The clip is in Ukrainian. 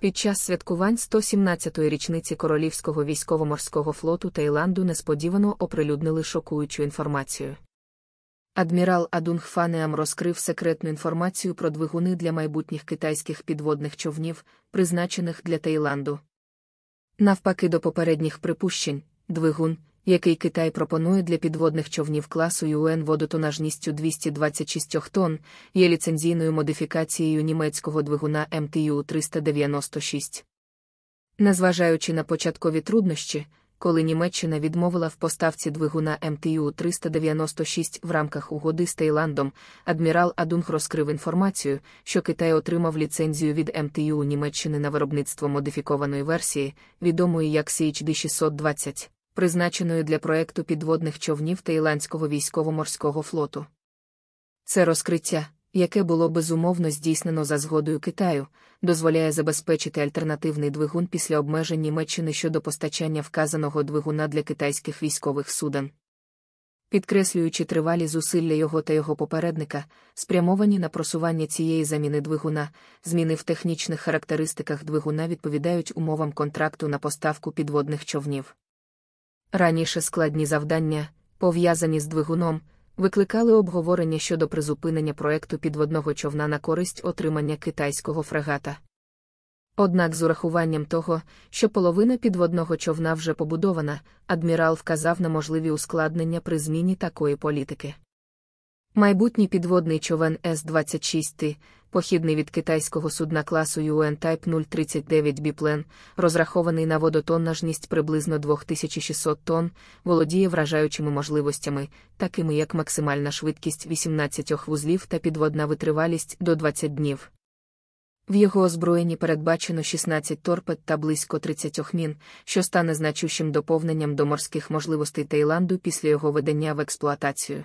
Під час святкувань 117-ї річниці Королівського військово-морського флоту Таїланду несподівано оприлюднили шокуючу інформацію. Адмірал Адунг Фанеам розкрив секретну інформацію про двигуни для майбутніх китайських підводних човнів, призначених для Таїланду. Навпаки, до попередніх припущень, двигун який Китай пропонує для підводних човнів класу ЮН водотонажністю 226 тонн, є ліцензійною модифікацією німецького двигуна МТЮ ем 396. Незважаючи на початкові труднощі, коли Німеччина відмовила в поставці двигуна МТЮ ем 396 в рамках угоди з Таїландом, адмірал Адунг розкрив інформацію, що Китай отримав ліцензію від МТУ ем Німеччини на виробництво модифікованої версії, відомої як CHD 620 призначеною для проекту підводних човнів Таїландського військово-морського флоту. Це розкриття, яке було безумовно здійснено за згодою Китаю, дозволяє забезпечити альтернативний двигун після обмежень Німеччини щодо постачання вказаного двигуна для китайських військових суден. Підкреслюючи тривалі зусилля його та його попередника, спрямовані на просування цієї заміни двигуна, зміни в технічних характеристиках двигуна відповідають умовам контракту на поставку підводних човнів. Раніше складні завдання, пов'язані з двигуном, викликали обговорення щодо призупинення проекту підводного човна на користь отримання китайського фрегата. Однак, з урахуванням того, що половина підводного човна вже побудована, адмірал вказав на можливі ускладнення при зміні такої політики. Майбутній підводний човен С-26Т похідний від китайського судна класу UN Type 039 Біплен, розрахований на водотоннажність приблизно 2600 тонн, володіє вражаючими можливостями, такими як максимальна швидкість 18 вузлів та підводна витривалість до 20 днів. В його озброєнні передбачено 16 торпед та близько 30 мін, що стане значущим доповненням до морських можливостей Таїланду після його ведення в експлуатацію.